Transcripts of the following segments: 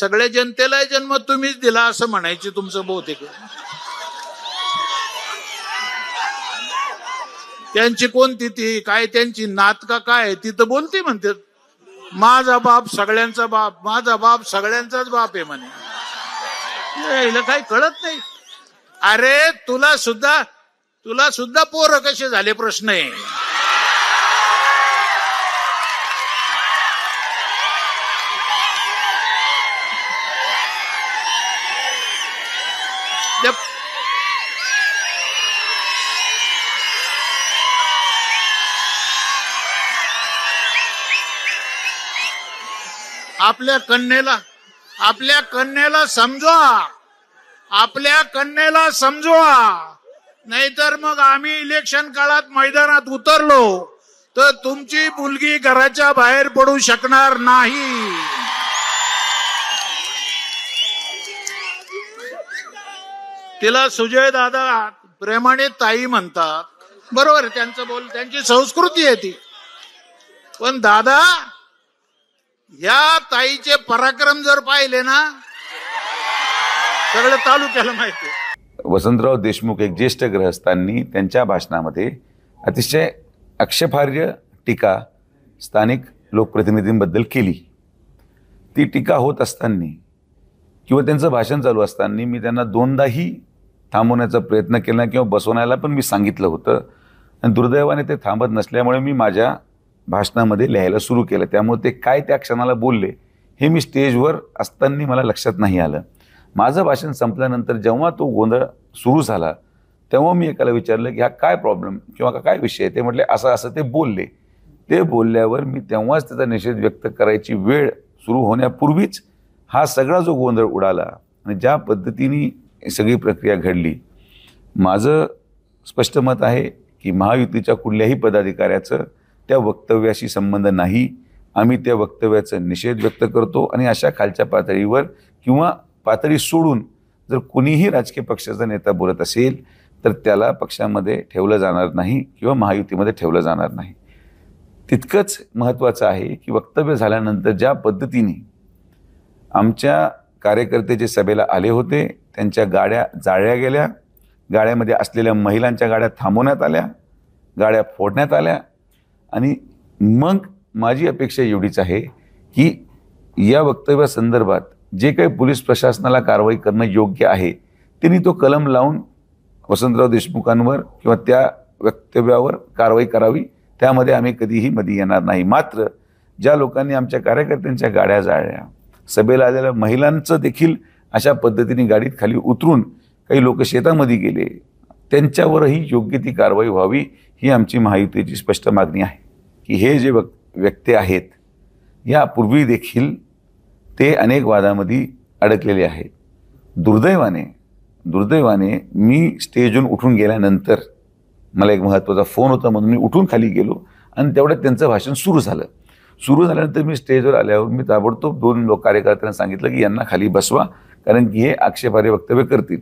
सगळ्या जनतेला जन्म तुम्हीच दिला असं म्हणायचे तुमचं बहुतेक त्यांची कोणती ती काय त्यांची नातका काय ती तर बोलते म्हणते माझा बाप सगळ्यांचा बाप माझा बाप सगळ्यांचाच बाप आहे म्हणे काही कळत नाही अरे तुला सुद्धा तुला सुद्धा पोरं कसे झाले प्रश्न आहे आपल्या कन्येला आपल्या कन्येला समजवा आपल्या कन्येला समजवा नाहीतर मग आम्ही इलेक्शन काळात मैदानात उतरलो तर तुमची मुलगी घराच्या बाहेर पडू शकणार नाही तिला सुजय दादा प्रेमाने ताई म्हणतात बरोबर त्यांचं बोल त्यांची संस्कृती आहे ती पण दादा या ताईचे पराक्रम जर पाहिले ना सगळं तालुक्याला माहिती वसंतराव देशमुख एक ज्येष्ठ ग्रहस्थांनी त्यांच्या भाषणामध्ये अतिशय अक्षफार्य टीका स्थानिक लोकप्रतिनिधींबद्दल केली ती टीका होत असताना किंवा त्यांचं भाषण चालू असताना मी त्यांना दोनदाही थांबवण्याचा प्रयत्न केला किंवा बसवण्याला पण मी सांगितलं होतं आणि दुर्दैवाने ते थांबत नसल्यामुळे मी माझ्या भाषणामध्ये लिहायला सुरू केलं त्यामुळे ते काय त्या क्षणाला बोलले हे मी स्टेजवर असताना मला लक्षात नाही आलं माझं भाषण संपल्यानंतर जेव्हा तो गोंधळ सुरू झाला तेव्हा मी एकाला विचारलं की हा काय प्रॉब्लेम किंवा काय विषय आहे ते म्हटले असं असं ते बोलले ते बोलल्यावर मी तेव्हाच त्याचा निषेध व्यक्त करायची वेळ सुरू होण्यापूर्वीच हा सगळा जो गोंधळ उडाला आणि ज्या पद्धतीने सगळी प्रक्रिया घडली माझं स्पष्ट मत आहे की महायुतीच्या कुठल्याही पदाधिकाऱ्याचं त्या वक्तव्याशी संबंध नाही आम्ही त्या वक्तव्याचा निषेध व्यक्त करतो आणि अशा खालच्या पातळीवर किंवा पातळी सोडून जर कुणीही राजकीय पक्षाचा नेता बोलत असेल तर त्याला पक्षामध्ये ठेवलं जाणार नाही किंवा महायुतीमध्ये ठेवलं जाणार नाही तितकंच महत्त्वाचं आहे की वक्तव्य झाल्यानंतर ज्या पद्धतीने आमच्या कार्यकर्ते जे सभेला आले होते त्यांच्या गाड्या जाळल्या गेल्या गाड्यामध्ये असलेल्या महिलांच्या गाड्या थांबवण्यात आल्या गाड्या फोडण्यात आल्या आणि मग माझी अपेक्षा एवढीच आहे की या वक्तव्यासंदर्भात जे काही पोलीस प्रशासनाला कारवाई करणं योग्य आहे त्यांनी तो कलम लावून वसंतराव देशमुखांवर किंवा त्या वक्तव्यावर कारवाई करावी त्यामध्ये आम्ही कधीही मध्ये येणार नाही मात्र ज्या लोकांनी आमच्या कार्यकर्त्यांच्या गाड्या जाळल्या सभेला आलेल्या महिलांचं देखील अशा पद्धतीने गाडीत खाली उतरून काही लोक शेतामध्ये गेले त्यांच्यावरही योग्य ती कारवाई व्हावी ही आमची महायुतीची स्पष्ट मागणी आहे की हे जे व्यक्ती व्यक्ती आहेत यापूर्वी देखील ते अनेक वादामध्ये अडकलेले आहेत दुर्दैवाने दुर्दैवाने मी स्टेजहून उठून गेल्यानंतर मला एक महत्त्वाचा फोन होता म्हणून मी उठून खाली गेलो आणि तेवढ्यात त्यांचं भाषण सुरू झालं सुरू झाल्यानंतर मी स्टेजवर आल्यावर मी ताबडतोब दोन लोक कार्यकर्त्यांना सांगितलं की यांना खाली बसवा कारण की हे आक्षेपार्ह वक्तव्य करतील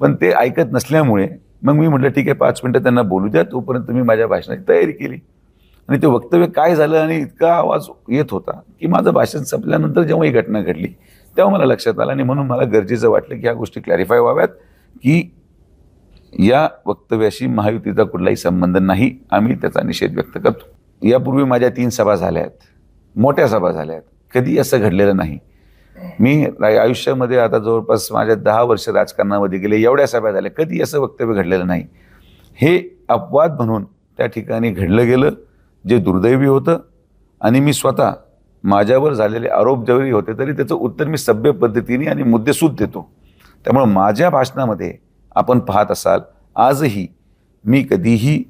पण ते ऐकत नसल्यामुळे मग मी म्हटलं ठीक आहे पाच मिनटं त्यांना बोलू द्या तोपर्यंत मी माझ्या भाषणाची तयारी केली आणि ते वक्तव्य काय झालं आणि इतका आवाज येत होता की माझं भाषण संपल्यानंतर जेव्हा ही घटना घडली तेव्हा मला लक्षात आलं आणि म्हणून मला गरजेचं वाटलं की ह्या गोष्टी क्लॅरिफाय व्हाव्यात की या वक्तव्याशी महायुतीचा कुठलाही संबंध नाही आम्ही त्याचा निषेध व्यक्त करतो यापूर्वी माझ्या तीन सभा झाल्या आहेत मोठ्या सभा झाल्या आहेत कधी असं घडलेलं नाही मी आयुष्यामध्ये आता जवळपास माझ्या दहा वर्ष राजकारणामध्ये गेले एवढ्या सभा झाल्या कधी असं वक्तव्य घडलेलं नाही हे अपवाद म्हणून त्या ठिकाणी घडलं गेलं जे दुर्दैवी होतं आणि मी स्वतः माझ्यावर झालेले आरोप जरी होते तरी त्याचं उत्तर मी सभ्य पद्धतीने आणि मुद्देसूद देतो त्यामुळं माझ्या भाषणामध्ये आपण पाहत असाल आजही मी कधीही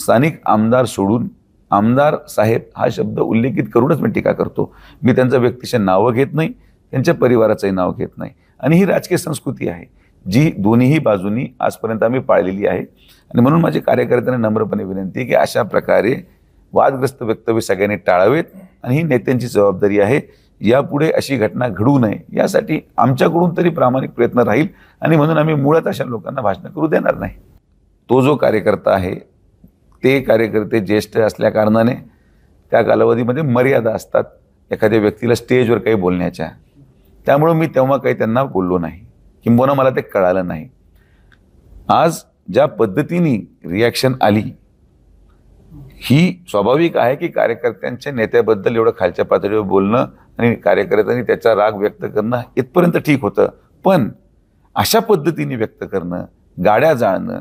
स्थानिक आमदार सोडून आमदार साहेब हा शब्द उल्लेखित करूनच मी टीका करतो मी त्यांचं व्यक्तिशय नावं घेत नाही त्यांच्या परिवाराचंही नाव घेत नाही आणि ही राजकीय संस्कृती आहे जी दोन्हीही बाजूनी आजपर्यंत आम्ही पाळलेली आहे आणि म्हणून माझे कार्यकर्त्यांना नम्रपणे विनंती की अशा प्रकारे वादग्रस्त वक्तव्य सगळ्यांनी टाळावेत आणि ही नेत्यांची जबाबदारी आहे यापुढे अशी घटना घडू नये यासाठी आमच्याकडून तरी प्रामाणिक प्रयत्न राहील आणि म्हणून आम्ही मुळात अशा लोकांना भाषण करू देणार नाही तो जो कार्यकर्ता आहे ते कार्यकर्ते ज्येष्ठ असल्याकारणाने त्या कालावधीमध्ये मर्यादा असतात एखाद्या व्यक्तीला स्टेजवर काही बोलण्याच्या त्यामुळं मी तेव्हा काही त्यांना बोललो नाही किंबोना मला ते कळालं नाही आज ज्या पद्धतीने रिॲक्शन आली ही स्वाभाविक आहे की कार्यकर्त्यांच्या नेत्याबद्दल एवढं खालच्या पातळीवर बोलणं आणि कार्यकर्त्यांनी त्याचा राग व्यक्त करणं इथपर्यंत ठीक होतं पण अशा पद्धतीने व्यक्त करणं गाड्या जाळणं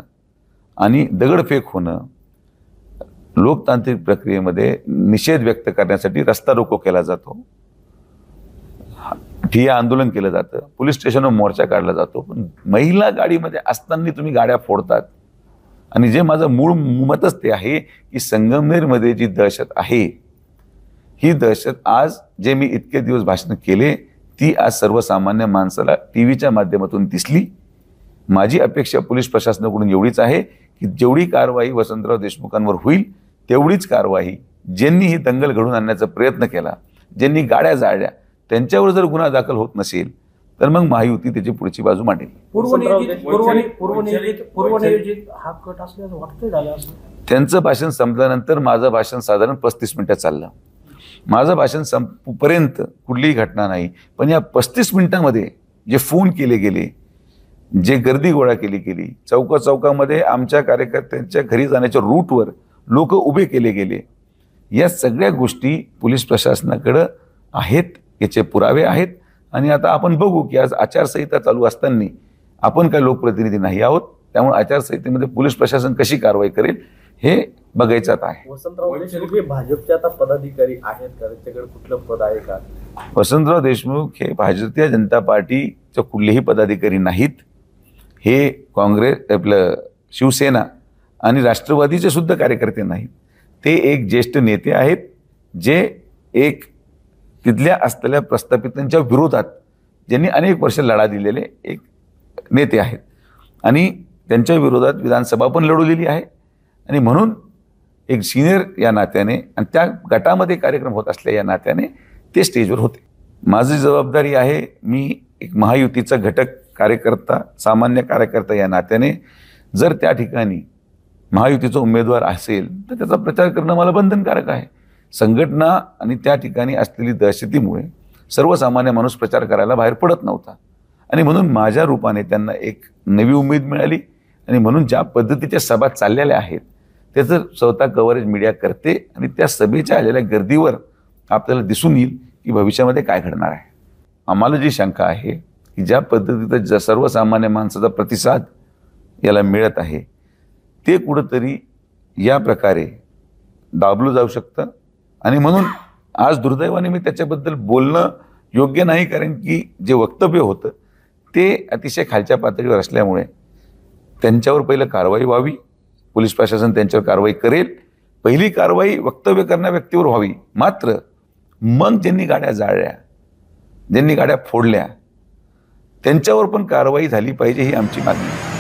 आणि दगडफेक होणं लोकतांत्रिक प्रक्रियेमध्ये निषेध व्यक्त करण्यासाठी रस्ता रोको केला जातो ठिय्या आंदोलन केलं जातं पोलीस स्टेशनवर मोर्चा काढला जातो पण महिला गाडीमध्ये असताना तुम्ही गाड्या फोडतात आणि जे माझं मूळ मतच ते आहे की संगमनेरमध्ये जी दहशत आहे ही दहशत आज जे मी इतके दिवस भाषण केले ती आज सर्वसामान्य माणसाला टी व्हीच्या माध्यमातून दिसली माझी अपेक्षा पोलीस प्रशासनाकडून एवढीच आहे की जेवढी कारवाई वसंतराव देशमुखांवर होईल तेवढीच कारवाई ज्यांनी ही दंगल घडून आणण्याचा प्रयत्न केला ज्यांनी गाड्या जाळल्या त्यांच्यावर जर गुन्हा दाखल होत नसेल तर मग महायुती त्याची पुढची बाजू मांडेल त्यांचं भाषण संपल्यानंतर माझं भाषण साधारण पस्तीस मिनिटं चाललं माझं भाषण संपर्यंत कुठलीही घटना नाही पण या पस्तीस मिनिटामध्ये जे फोन केले गेले जे गर्दी गोळा केली गेली चौका चौकामध्ये आमच्या कार्यकर्त्यांच्या घरी जाण्याच्या रूटवर लोक उभे केले गेले या सगळ्या गोष्टी पोलीस प्रशासनाकडं आहेत याचे पुरावे आहेत आणि आता आपण बघू की आज आचारसंहिता चालू असताना आपण काय लोकप्रतिनिधी नाही आहोत त्यामुळे आचारसंहितेमध्ये पोलीस प्रशासन कशी कारवाई करेल हे बघायचं आहे वसंतराव भाजपचे आता पदाधिकारी आहेत का त्यांच्याकडे कुठलं पद आहे का वसंतराव देशमुख हे भारतीय जनता पार्टीचे कुठलेही पदाधिकारी नाहीत हे काँग्रेस आपलं शिवसेना आणि राष्ट्रवादीचे सुद्धा कार्यकर्ते नाहीत ते एक ज्येष्ठ नेते आहेत जे एक तिथल्या असलेल्या प्रस्थापितांच्या विरोधात ज्यांनी अनेक वर्ष लढा दिलेले एक नेते आहेत आणि त्यांच्या विरोधात विधानसभा पण लढवलेली आहे आणि म्हणून एक सिनियर या नात्याने आणि त्या गटामध्ये कार्यक्रम होत असल्या या नात्याने ते स्टेजवर होते माझी जबाबदारी आहे मी एक महायुतीचा घटक कार्यकर्ता सामान्य कार्यकर्ता या नात्याने जर त्या ठिकाणी महायुतीचा उमेदवार असेल तर त्याचा प्रचार करणं मला बंधनकारक आहे संघटना आणि त्या ठिकाणी असलेली दहशतीमुळे सर्वसामान्य माणूस प्रचार करायला बाहेर पडत नव्हता आणि म्हणून माझ्या रूपाने त्यांना एक नवी उमेद मिळाली आणि म्हणून ज्या पद्धतीच्या सभा चाललेल्या आहेत त्याचं स्वतः कव्हरेज मीडिया करते आणि त्या सभेच्या आलेल्या गर्दीवर आपल्याला दिसून येईल की भविष्यामध्ये काय घडणार आहे आम्हाला जी शंका आहे की ज्या पद्धतीचा ज सर्वसामान्य माणसाचा प्रतिसाद याला मिळत आहे ते कुठंतरी या प्रकारे दाबलं जाऊ शकतं आणि म्हणून आज दुर्दैवाने मी त्याच्याबद्दल बोलणं योग्य नाही कारण की जे वक्तव्य होतं ते अतिशय खालच्या पातळीवर असल्यामुळे त्यांच्यावर पहिलं कारवाई व्हावी पोलीस प्रशासन त्यांच्यावर कारवाई करेल पहिली कारवाई वक्तव्य करण्या व्यक्तीवर व्हावी मात्र मग ज्यांनी गाड्या जाळल्या ज्यांनी गाड्या फोडल्या त्यांच्यावर पण कारवाई झाली पाहिजे ही आमची मागणी आहे